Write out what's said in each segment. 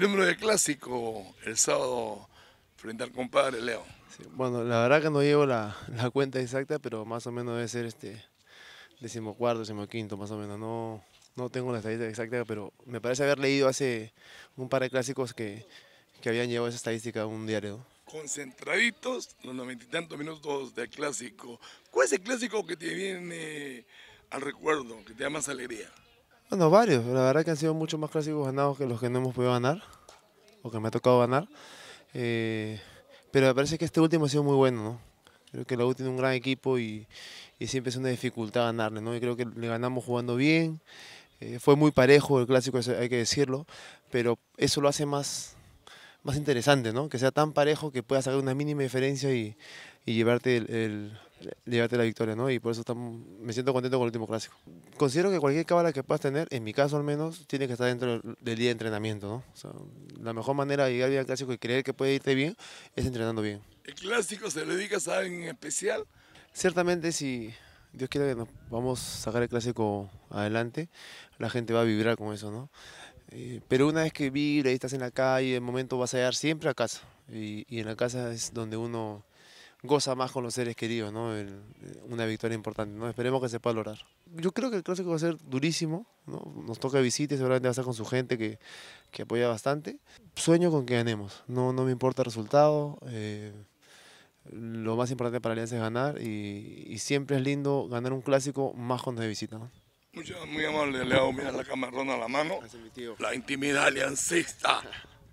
número de clásico el sábado frente al compadre Leo? bueno, la verdad que no llevo la, cuenta exacta, pero más o menos debe ser este decimocuarto, decimoquinto, más o menos. No, no tengo la estadística exacta, pero me parece haber leído hace un par de clásicos que, que habían llevado esa estadística a un diario. Concentraditos, los noventa y tantos minutos de clásico. ¿Cuál es el clásico que te viene al recuerdo, que te da más alegría? Bueno, varios. La verdad que han sido muchos más clásicos ganados que los que no hemos podido ganar, o que me ha tocado ganar. Eh, pero me parece que este último ha sido muy bueno, ¿no? Creo que la U tiene un gran equipo y, siempre es una dificultad ganarle, ¿no? Y creo que le ganamos jugando bien. Eh, fue muy parejo el clásico, hay que decirlo, pero eso lo hace más, más interesante, ¿no? Que sea tan parejo que pueda sacar una mínima diferencia y, llevarte el llevarte la victoria, ¿no? Y por eso estamos, me siento contento con el último clásico. Considero que cualquier cábala que puedas tener, en mi caso al menos, tiene que estar dentro del día de entrenamiento, ¿no? O sea, la mejor manera de llegar bien al clásico y creer que puede irte bien es entrenando bien. ¿El clásico se le dedicas a alguien en especial? Ciertamente, si Dios quiera que nos vamos a sacar el clásico adelante, la gente va a vibrar con eso, ¿no? Eh, pero una vez que vibra y estás en la calle, el momento vas a llegar siempre a casa. Y, y en la casa es donde uno goza más con los seres queridos, eh, una victoria importante, ¿no? Esperemos que se pueda lograr. Yo creo que el clásico va a ser durísimo, Nos toca y seguramente va a estar con su gente que, apoya bastante. Sueño con que ganemos, no, no me importa el resultado. Eh, lo más importante para Alianza es ganar y, siempre es lindo ganar un clásico más cuando se visita, muy amable, le hago mirar la camarrona a la mano. La intimidad aliancista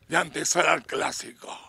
de era el clásico.